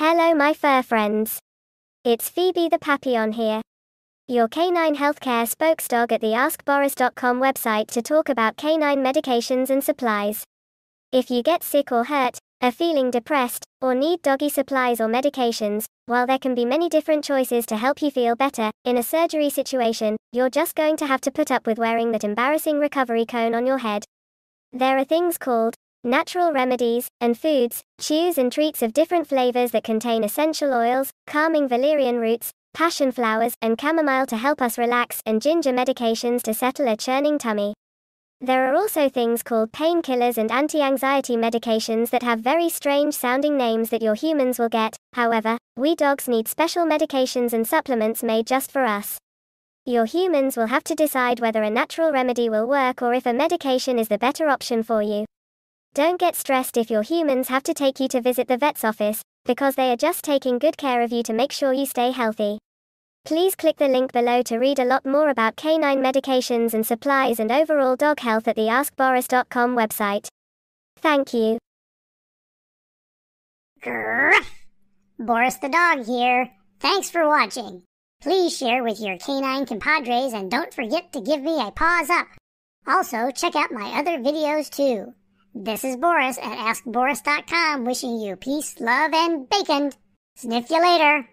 Hello, my fur friends. It's Phoebe the Papillon here. Your canine healthcare spokesdog at the AskBoris.com website to talk about canine medications and supplies. If you get sick or hurt, are feeling depressed, or need doggy supplies or medications, while there can be many different choices to help you feel better, in a surgery situation, you're just going to have to put up with wearing that embarrassing recovery cone on your head. There are things called natural remedies, and foods, chews and treats of different flavors that contain essential oils, calming valerian roots, passion flowers, and chamomile to help us relax, and ginger medications to settle a churning tummy. There are also things called painkillers and anti anxiety medications that have very strange sounding names that your humans will get, however, we dogs need special medications and supplements made just for us. Your humans will have to decide whether a natural remedy will work or if a medication is the better option for you. Don't get stressed if your humans have to take you to visit the vet's office, because they are just taking good care of you to make sure you stay healthy. Please click the link below to read a lot more about canine medications and supplies and overall dog health at the AskBoris.com website. Thank you. Gruff. Boris the dog here. Thanks for watching. Please share with your canine compadres and don't forget to give me a paws up. Also, check out my other videos too. This is Boris at AskBoris.com wishing you peace, love, and bacon. Sniff you later.